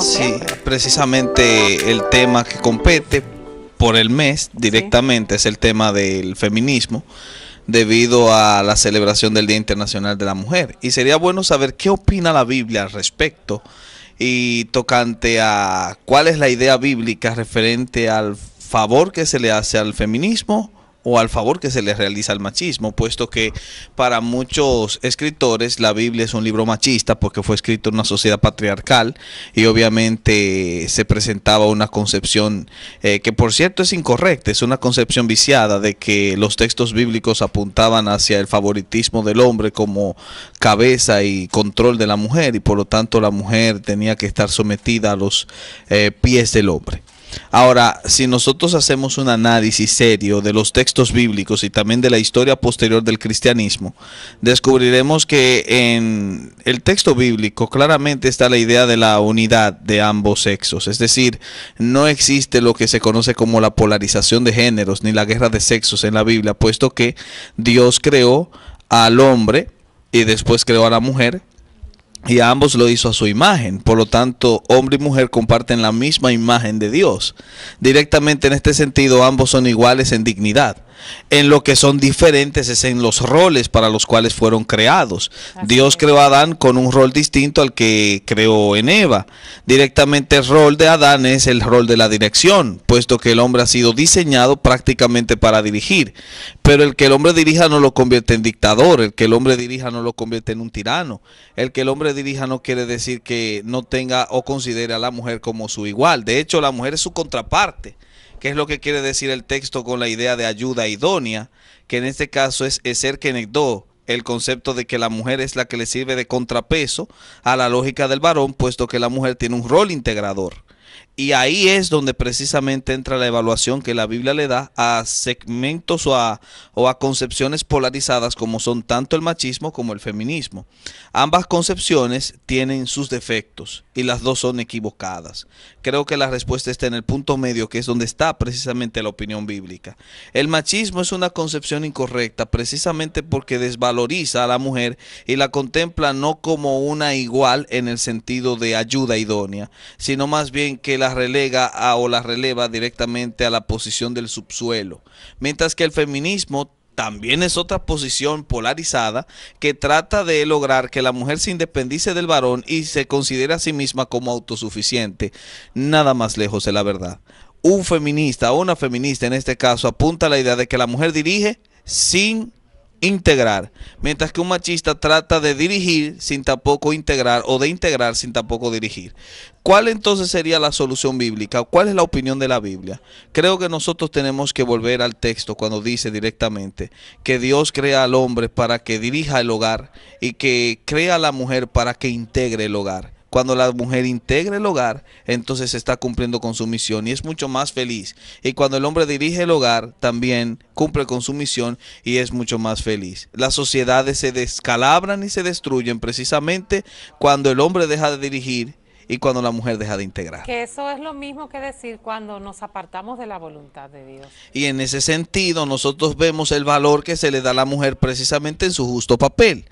sí, precisamente el tema que compete por el mes directamente es el tema del feminismo debido a la celebración del Día Internacional de la Mujer. Y sería bueno saber qué opina la Biblia al respecto y tocante a cuál es la idea bíblica referente al favor que se le hace al feminismo o al favor que se le realiza al machismo, puesto que para muchos escritores la Biblia es un libro machista porque fue escrito en una sociedad patriarcal y obviamente se presentaba una concepción eh, que por cierto es incorrecta, es una concepción viciada de que los textos bíblicos apuntaban hacia el favoritismo del hombre como cabeza y control de la mujer y por lo tanto la mujer tenía que estar sometida a los eh, pies del hombre. Ahora, si nosotros hacemos un análisis serio de los textos bíblicos y también de la historia posterior del cristianismo, descubriremos que en el texto bíblico claramente está la idea de la unidad de ambos sexos. Es decir, no existe lo que se conoce como la polarización de géneros ni la guerra de sexos en la Biblia, puesto que Dios creó al hombre y después creó a la mujer y a ambos lo hizo a su imagen. Por lo tanto, hombre y mujer comparten la misma imagen de Dios. Directamente en este sentido, ambos son iguales en dignidad en lo que son diferentes es en los roles para los cuales fueron creados. Dios creó a Adán con un rol distinto al que creó en Eva. Directamente el rol de Adán es el rol de la dirección, puesto que el hombre ha sido diseñado prácticamente para dirigir. Pero el que el hombre dirija no lo convierte en dictador, el que el hombre dirija no lo convierte en un tirano. El que el hombre dirija no quiere decir que no tenga o considere a la mujer como su igual. De hecho, la mujer es su contraparte qué es lo que quiere decir el texto con la idea de ayuda idónea, que en este caso es ser Kenegdo, el concepto de que la mujer es la que le sirve de contrapeso a la lógica del varón, puesto que la mujer tiene un rol integrador. Y ahí es donde precisamente entra la evaluación que la Biblia le da a segmentos o a, concepciones polarizadas como son tanto el machismo como el feminismo. Ambas concepciones tienen sus defectos y las dos son equivocadas. Creo que la respuesta está en el punto medio que es donde está precisamente la opinión bíblica. El machismo es una concepción incorrecta precisamente porque desvaloriza a la mujer y la contempla no como una igual en el sentido de ayuda idónea, sino más bien que la relega a, o la releva directamente a la posición del subsuelo. Mientras que el feminismo también es otra posición polarizada que trata de lograr que la mujer se independice del varón y se considere a sí misma como autosuficiente. Nada más lejos de la verdad. Un feminista o una feminista en este caso apunta a la idea de que la mujer dirige sin integrar, mientras que un machista trata de dirigir sin tampoco integrar o de integrar sin tampoco dirigir. ¿Cuál entonces sería la solución bíblica? ¿Cuál es la opinión de la Biblia? Creo que nosotros tenemos que volver al texto cuando dice directamente que Dios crea al hombre para que dirija el hogar y que crea a la mujer para que integre el hogar. Cuando la mujer integra el hogar, entonces está cumpliendo con su misión y es mucho más feliz. Y cuando el hombre dirige el hogar, también cumple con su misión y es mucho más feliz. Las sociedades se descalabran y se destruyen precisamente cuando el hombre deja de dirigir y cuando la mujer deja de integrar. Que eso es lo mismo que decir cuando nos apartamos de la voluntad de Dios. Y en ese sentido nosotros vemos el valor que se le da a la mujer precisamente en su justo papel.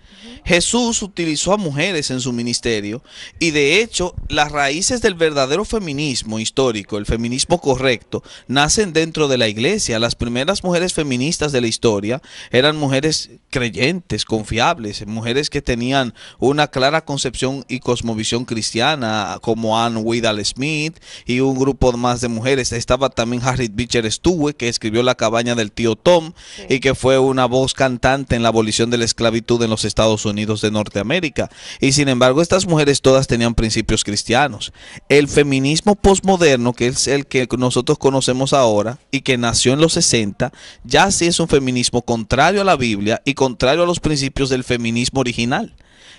Jesús utilizó a mujeres en su ministerio y de hecho las raíces del verdadero feminismo histórico, el feminismo correcto, nacen dentro de la iglesia. Las primeras mujeres feministas de la historia eran mujeres creyentes, confiables, mujeres que tenían una clara concepción y cosmovisión cristiana, como Ann Widal Smith y un grupo más de mujeres. Estaba también Harriet Beecher Stowe, que escribió La cabaña del tío Tom y que fue una voz cantante en la abolición de la esclavitud en los Estados Unidos de Norteamérica. Y sin embargo, estas mujeres todas tenían principios cristianos. El feminismo posmoderno, que es el que nosotros conocemos ahora y que nació en los 60, ya sí es un feminismo contrario a la Biblia y contrario a los principios del feminismo original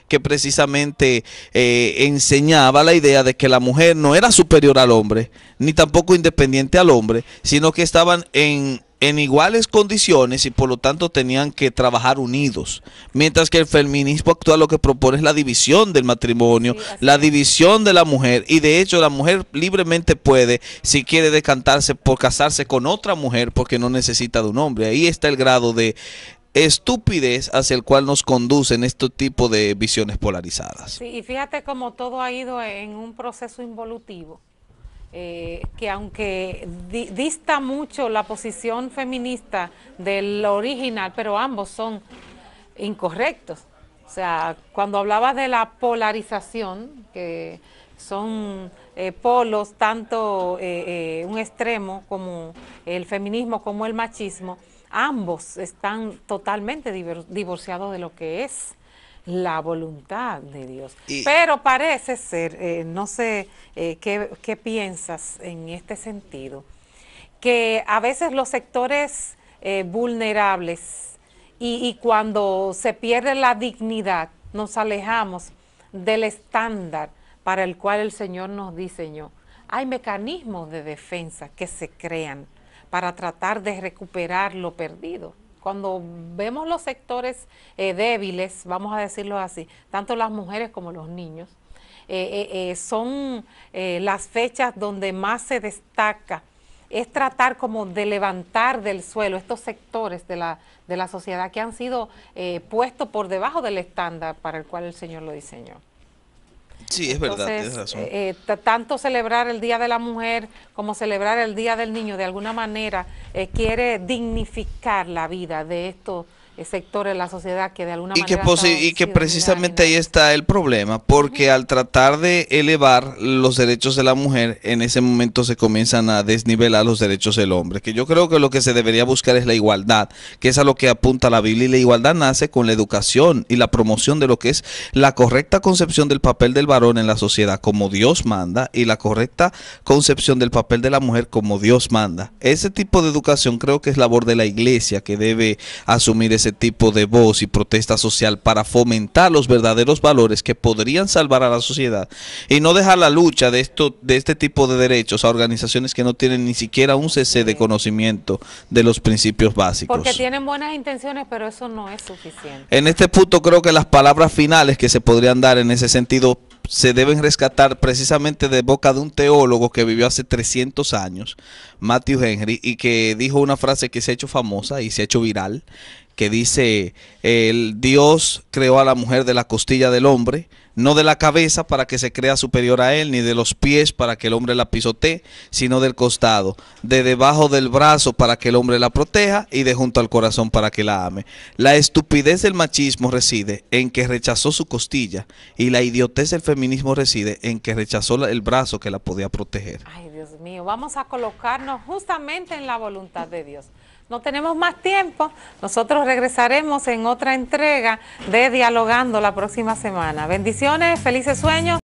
que precisamente eh, enseñaba la idea de que la mujer no era superior al hombre, ni tampoco independiente al hombre, sino que estaban en, en iguales condiciones y por lo tanto tenían que trabajar unidos. Mientras que el feminismo actual lo que propone es la división del matrimonio, la división de la mujer y de hecho la mujer libremente puede, si quiere decantarse por casarse con otra mujer porque no necesita de un hombre. Ahí está el grado de, estupidez hacia el cual nos conducen estos tipo de visiones polarizadas. Sí, y fíjate cómo todo ha ido en un proceso involutivo. Eh, que aunque dista mucho la posición feminista del original, pero ambos son incorrectos. O sea, cuando hablabas de la polarización, que son eh, polos, tanto eh, un extremo como el feminismo como el machismo, ambos están totalmente divorciados de lo que es la voluntad de Dios. Pero parece ser, eh, no sé eh, qué, piensas en este sentido, que a veces los sectores eh, vulnerables y, cuando se pierde la dignidad, nos alejamos del estándar para el cual el Señor nos diseñó. Hay mecanismos de defensa que se crean para tratar de recuperar lo perdido. Cuando vemos los sectores eh, débiles, vamos a decirlo así, tanto las mujeres como los niños, eh, eh, son las fechas donde más se destaca es tratar como de levantar del suelo estos sectores de la, de la sociedad que han sido puestos por debajo del estándar para el cual el Señor lo diseñó. Sí, es verdad, tienes razón. Eh, eh, tanto celebrar el Día de la Mujer como celebrar el Día del Niño, de alguna manera, eh, quiere dignificar la vida de estos sector de la sociedad que de alguna y manera... Que y que precisamente ahí está el problema, porque al tratar de elevar los derechos de la mujer, en ese momento se comienzan a desnivelar los derechos del hombre, que yo creo que lo que se debería buscar es la igualdad, que es a lo que apunta la Biblia, y la igualdad nace con la educación y la promoción de lo que es la correcta concepción del papel del varón en la sociedad como Dios manda y la correcta concepción del papel de la mujer como Dios manda. Ese tipo de educación creo que es labor de la iglesia que debe asumir ese tipo de voz y protesta social para fomentar los verdaderos valores que podrían salvar a la sociedad y no dejar la lucha de, esto, de este tipo de derechos a organizaciones que no tienen ni siquiera un cese de conocimiento de los principios básicos. Porque tienen buenas intenciones, pero eso no es suficiente. En este punto creo que las palabras finales que se podrían dar en ese sentido se deben rescatar precisamente de boca de un teólogo que vivió hace 300 años, Matthew Henry, y que dijo una frase que se ha hecho famosa y se ha hecho viral, que dice, el Dios creó a la mujer de la costilla del hombre, no de la cabeza para que se crea superior a él, ni de los pies para que el hombre la pisotee, sino del costado, de debajo del brazo para que el hombre la proteja y de junto al corazón para que la ame. La estupidez del machismo reside en que rechazó su costilla y la idiotez del feminismo reside en que rechazó el brazo que la podía proteger. Ay, Dios mío, vamos a colocarnos justamente en la voluntad de Dios. No tenemos más tiempo. Nosotros regresaremos en otra entrega de Dialogando la próxima semana. Bendiciones, felices sueños.